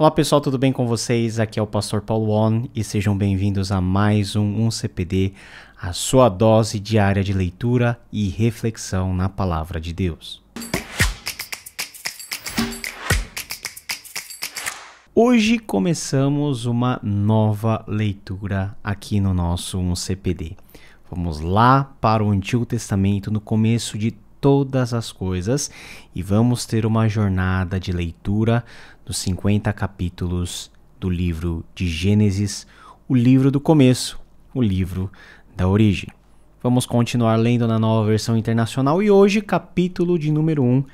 Olá pessoal, tudo bem com vocês? Aqui é o Pastor Paulo On e sejam bem-vindos a mais um 1CPD, a sua dose diária de leitura e reflexão na Palavra de Deus. Hoje começamos uma nova leitura aqui no nosso 1CPD. Vamos lá para o Antigo Testamento, no começo de todas as coisas e vamos ter uma jornada de leitura dos 50 capítulos do livro de Gênesis, o livro do começo, o livro da origem. Vamos continuar lendo na nova versão internacional e hoje, capítulo de número 1,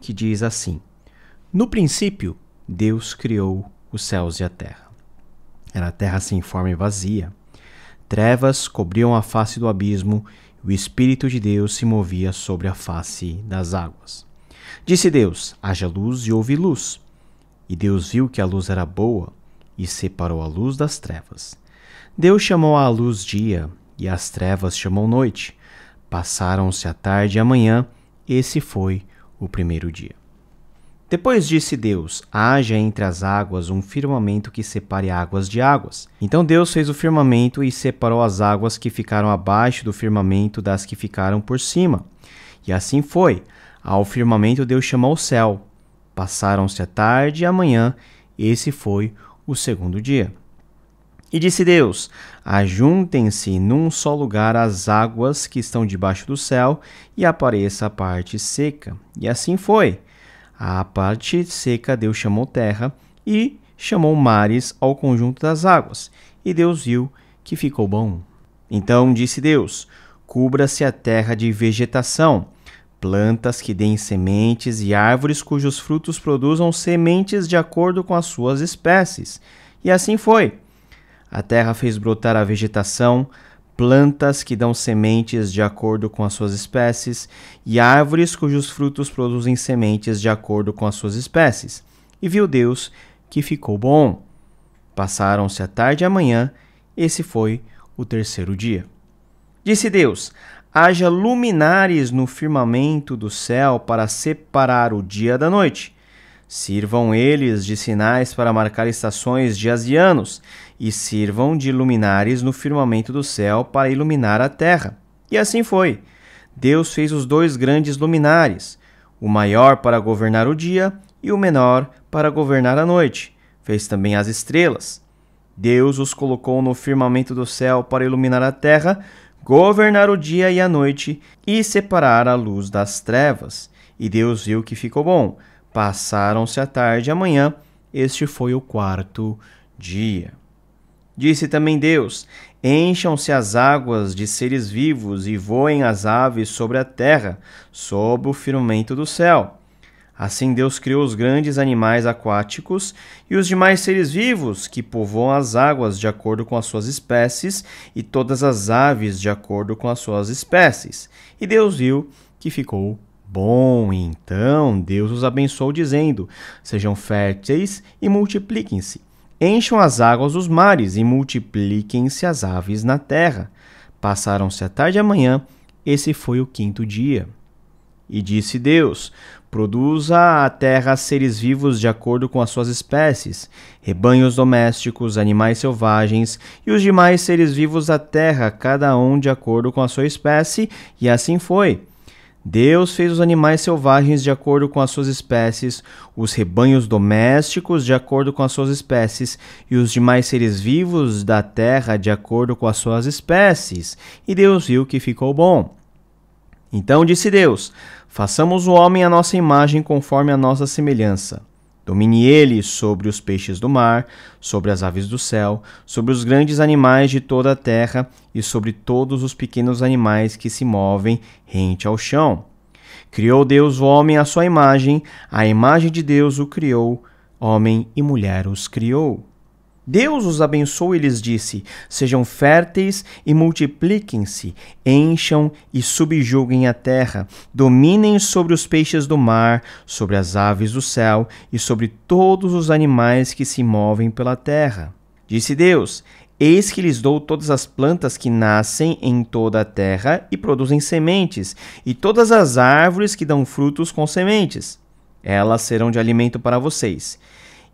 que diz assim: No princípio, Deus criou os céus e a terra. Era a terra sem forma e vazia. Trevas cobriam a face do abismo o Espírito de Deus se movia sobre a face das águas. Disse Deus: Haja luz e houve luz. E Deus viu que a luz era boa e separou a luz das trevas. Deus chamou a luz dia e as trevas chamou noite. Passaram-se a tarde e a manhã, esse foi o primeiro dia. Depois disse Deus: haja entre as águas um firmamento que separe águas de águas. Então Deus fez o firmamento e separou as águas que ficaram abaixo do firmamento das que ficaram por cima. E assim foi. Ao firmamento Deus chamou o céu. Passaram-se a tarde e a manhã. Esse foi o segundo dia. E disse Deus: Ajuntem-se num só lugar as águas que estão debaixo do céu, e apareça a parte seca. E assim foi. A parte seca Deus chamou terra e chamou mares ao conjunto das águas. E Deus viu que ficou bom. Então disse Deus: Cubra-se a terra de vegetação, plantas que deem sementes e árvores cujos frutos produzam sementes de acordo com as suas espécies. E assim foi. A terra fez brotar a vegetação, plantas que dão sementes de acordo com as suas espécies, e árvores cujos frutos produzem sementes de acordo com as suas espécies. E viu Deus que ficou bom. Passaram-se a tarde e a manhã, esse foi o terceiro dia. Disse Deus: haja luminares no firmamento do céu para separar o dia da noite, Sirvam eles de sinais para marcar estações dias e anos, e sirvam de luminares no firmamento do céu para iluminar a terra. E assim foi. Deus fez os dois grandes luminares, o maior para governar o dia e o menor para governar a noite. Fez também as estrelas. Deus os colocou no firmamento do céu para iluminar a terra, governar o dia e a noite e separar a luz das trevas. E Deus viu que ficou bom. Passaram-se a tarde e a manhã, este foi o quarto dia. Disse também Deus: Encham-se as águas de seres vivos e voem as aves sobre a terra, sob o firmamento do céu. Assim Deus criou os grandes animais aquáticos e os demais seres vivos que povoam as águas de acordo com as suas espécies e todas as aves de acordo com as suas espécies. E Deus viu que ficou Bom, então Deus os abençoou, dizendo: Sejam férteis e multipliquem-se. Encham as águas dos mares e multipliquem-se as aves na terra. Passaram-se a tarde e a manhã, esse foi o quinto dia. E disse Deus: Produza a terra seres vivos de acordo com as suas espécies, rebanhos domésticos, animais selvagens e os demais seres vivos da terra, cada um de acordo com a sua espécie, e assim foi. Deus fez os animais selvagens de acordo com as suas espécies, os rebanhos domésticos de acordo com as suas espécies, e os demais seres vivos da terra de acordo com as suas espécies. E Deus viu que ficou bom. Então disse Deus: Façamos o homem à nossa imagem conforme a nossa semelhança. Domine ele sobre os peixes do mar, sobre as aves do céu, sobre os grandes animais de toda a terra e sobre todos os pequenos animais que se movem rente ao chão. Criou Deus o homem à sua imagem, a imagem de Deus o criou, homem e mulher os criou. Deus os abençoou e lhes disse: Sejam férteis e multipliquem-se, encham e subjuguem a terra, dominem sobre os peixes do mar, sobre as aves do céu e sobre todos os animais que se movem pela terra. Disse Deus: Eis que lhes dou todas as plantas que nascem em toda a terra e produzem sementes, e todas as árvores que dão frutos com sementes. Elas serão de alimento para vocês.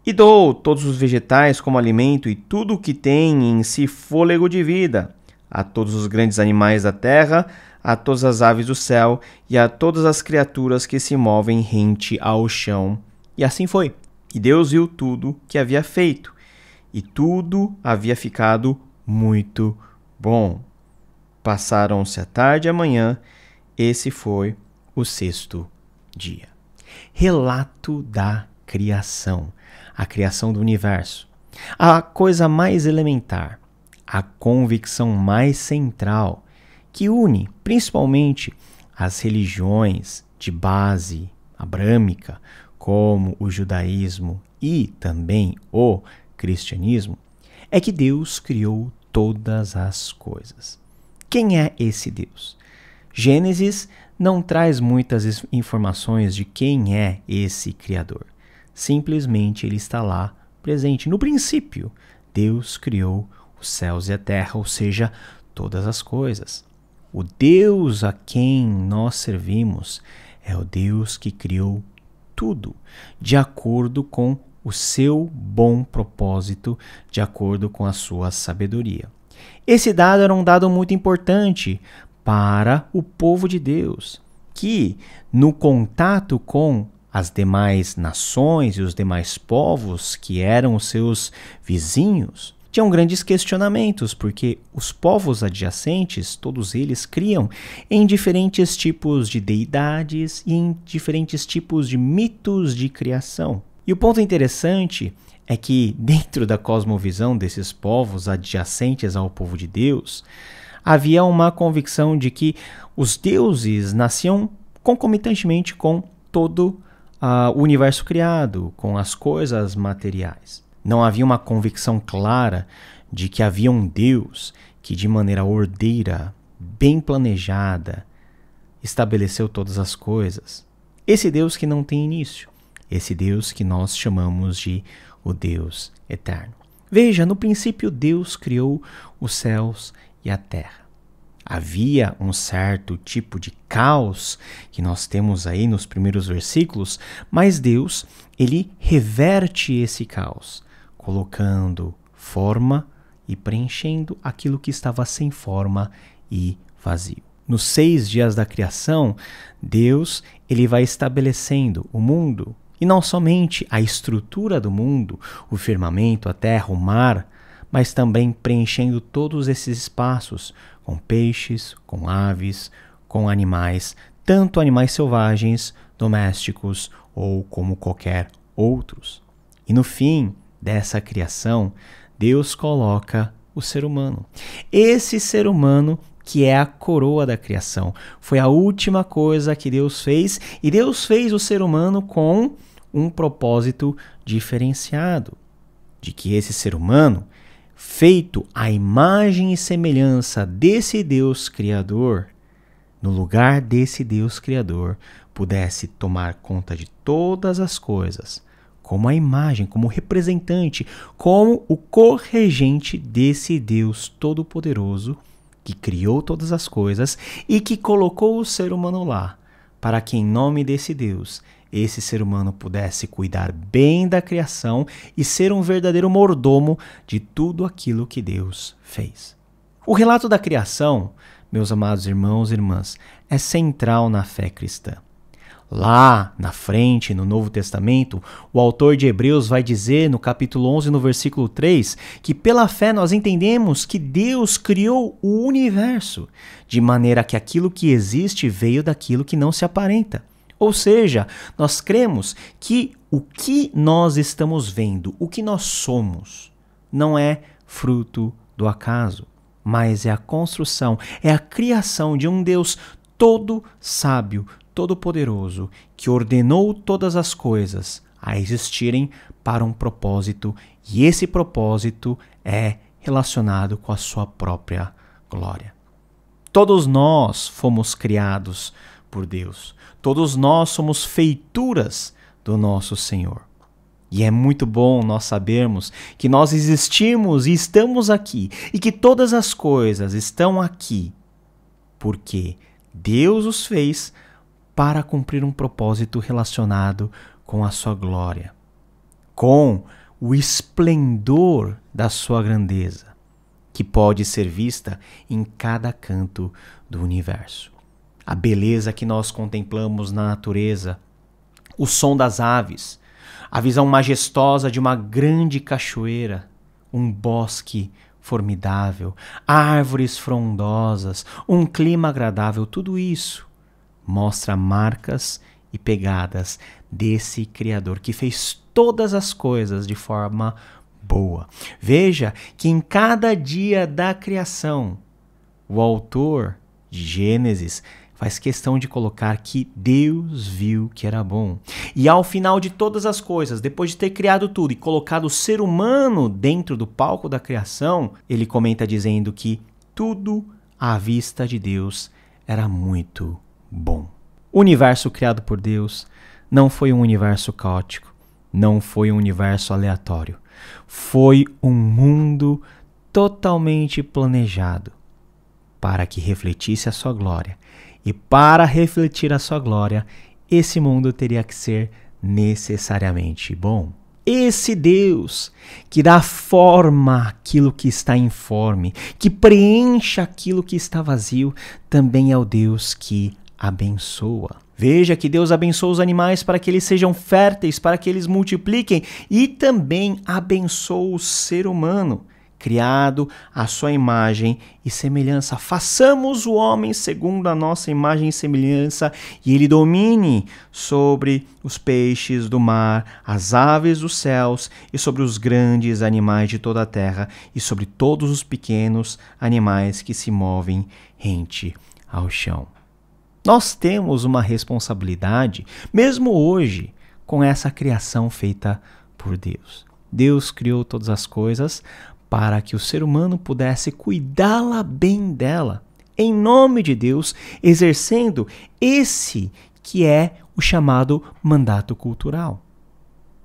E dou todos os vegetais como alimento e tudo o que tem em si fôlego de vida, a todos os grandes animais da terra, a todas as aves do céu e a todas as criaturas que se movem rente ao chão. E assim foi. E Deus viu tudo que havia feito, e tudo havia ficado muito bom. Passaram-se a tarde e a manhã, esse foi o sexto dia. Relato da criação, a criação do universo. A coisa mais elementar, a convicção mais central que une principalmente as religiões de base abrâmica, como o judaísmo e também o cristianismo, é que Deus criou todas as coisas. Quem é esse Deus? Gênesis não traz muitas informações de quem é esse Criador. Simplesmente ele está lá presente. No princípio, Deus criou os céus e a terra, ou seja, todas as coisas. O Deus a quem nós servimos é o Deus que criou tudo, de acordo com o seu bom propósito, de acordo com a sua sabedoria. Esse dado era um dado muito importante para o povo de Deus, que no contato com as demais nações e os demais povos que eram os seus vizinhos tinham grandes questionamentos, porque os povos adjacentes, todos eles criam em diferentes tipos de deidades e em diferentes tipos de mitos de criação. E o ponto interessante é que, dentro da cosmovisão desses povos adjacentes ao povo de Deus, havia uma convicção de que os deuses nasciam concomitantemente com todo uh, o universo criado, com as coisas materiais. Não havia uma convicção clara de que havia um Deus que, de maneira ordeira, bem planejada, estabeleceu todas as coisas. Esse Deus que não tem início, esse Deus que nós chamamos de o Deus eterno. Veja, no princípio Deus criou os céus e a terra havia um certo tipo de caos que nós temos aí nos primeiros versículos, mas Deus, ele reverte esse caos, colocando forma e preenchendo aquilo que estava sem forma e vazio. Nos seis dias da criação, Deus ele vai estabelecendo o mundo e não somente a estrutura do mundo, o firmamento, a terra, o mar, mas também preenchendo todos esses espaços com peixes, com aves, com animais, tanto animais selvagens, domésticos ou como qualquer outros. E no fim dessa criação, Deus coloca o ser humano. Esse ser humano que é a coroa da criação. Foi a última coisa que Deus fez e Deus fez o ser humano com um propósito diferenciado, de que esse ser humano feito à imagem e semelhança desse Deus Criador, no lugar desse Deus Criador, pudesse tomar conta de todas as coisas, como a imagem, como representante, como o corregente desse Deus Todo-Poderoso que criou todas as coisas e que colocou o ser humano lá para que, em nome desse Deus, esse ser humano pudesse cuidar bem da criação e ser um verdadeiro mordomo de tudo aquilo que Deus fez. O relato da criação, meus amados irmãos e irmãs, é central na fé cristã. Lá na frente, no Novo Testamento, o autor de Hebreus vai dizer no capítulo 11, no versículo 3, que pela fé nós entendemos que Deus criou o universo, de maneira que aquilo que existe veio daquilo que não se aparenta. Ou seja, nós cremos que o que nós estamos vendo, o que nós somos, não é fruto do acaso, mas é a construção, é a criação de um Deus todo sábio, Todo-Poderoso, que ordenou todas as coisas a existirem para um propósito, e esse propósito é relacionado com a sua própria glória. Todos nós fomos criados por Deus. Todos nós somos feituras do nosso Senhor. E é muito bom nós sabermos que nós existimos e estamos aqui e que todas as coisas estão aqui porque Deus os fez para cumprir um propósito relacionado com a sua glória, com o esplendor da sua grandeza, que pode ser vista em cada canto do universo. A beleza que nós contemplamos na natureza, o som das aves, a visão majestosa de uma grande cachoeira, um bosque formidável, árvores frondosas, um clima agradável, tudo isso mostra marcas e pegadas desse Criador que fez todas as coisas de forma boa. Veja que em cada dia da criação, o autor de Gênesis faz questão de colocar que Deus viu que era bom. E ao final de todas as coisas, depois de ter criado tudo e colocado o ser humano dentro do palco da criação, ele comenta dizendo que tudo à vista de Deus era muito bom. O universo criado por Deus não foi um universo caótico, não foi um universo aleatório. Foi um mundo totalmente planejado para que refletisse a sua glória. E para refletir a sua glória, esse mundo teria que ser necessariamente bom. Esse Deus que dá forma àquilo que está informe, que preenche aquilo que está vazio, também é o Deus que abençoa. Veja que Deus abençoa os animais para que eles sejam férteis, para que eles multipliquem e também abençoa o ser humano, criado à sua imagem e semelhança. Façamos o homem segundo a nossa imagem e semelhança e ele domine sobre os peixes do mar, as aves dos céus e sobre os grandes animais de toda a terra e sobre todos os pequenos animais que se movem rente ao chão. Nós temos uma responsabilidade, mesmo hoje, com essa criação feita por Deus. Deus criou todas as coisas para que o ser humano pudesse cuidá-la bem dela, em nome de Deus, exercendo esse que é o chamado mandato cultural.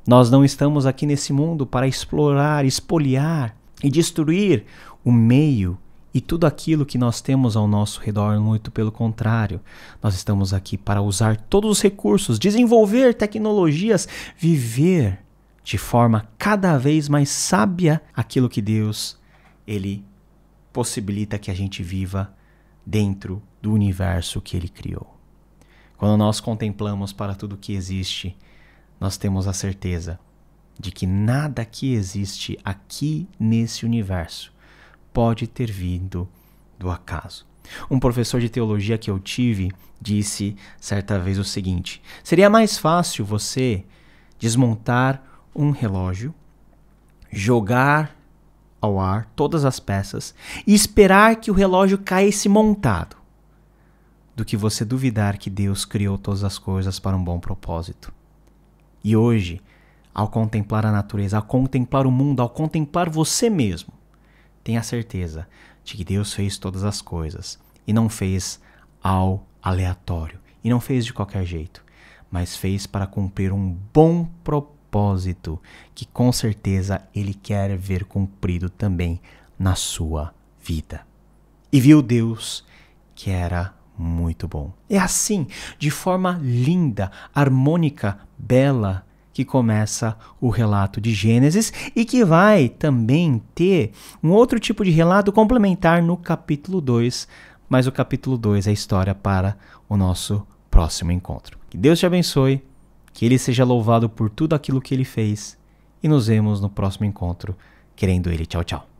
Nós não estamos aqui nesse mundo para explorar, espoliar e destruir o meio e tudo aquilo que nós temos ao nosso redor, muito pelo contrário. Nós estamos aqui para usar todos os recursos, desenvolver tecnologias, viver de forma cada vez mais sábia aquilo que Deus ele possibilita que a gente viva dentro do universo que ele criou. Quando nós contemplamos para tudo que existe, nós temos a certeza de que nada que existe aqui nesse universo pode ter vindo do acaso. Um professor de teologia que eu tive disse certa vez o seguinte: seria mais fácil você desmontar um relógio, jogar ao ar todas as peças e esperar que o relógio caísse montado, do que você duvidar que Deus criou todas as coisas para um bom propósito. E hoje, ao contemplar a natureza, ao contemplar o mundo, ao contemplar você mesmo, tenha certeza de que Deus fez todas as coisas e não fez ao aleatório, e não fez de qualquer jeito, mas fez para cumprir um bom propósito que com certeza ele quer ver cumprido também na sua vida. E viu Deus que era muito bom. É assim, de forma linda, harmônica, bela que começa o relato de Gênesis e que vai também ter um outro tipo de relato complementar no capítulo 2, mas o capítulo 2 é história para o nosso próximo encontro. Que Deus te abençoe, que Ele seja louvado por tudo aquilo que Ele fez e nos vemos no próximo encontro, querendo Ele. Tchau, tchau.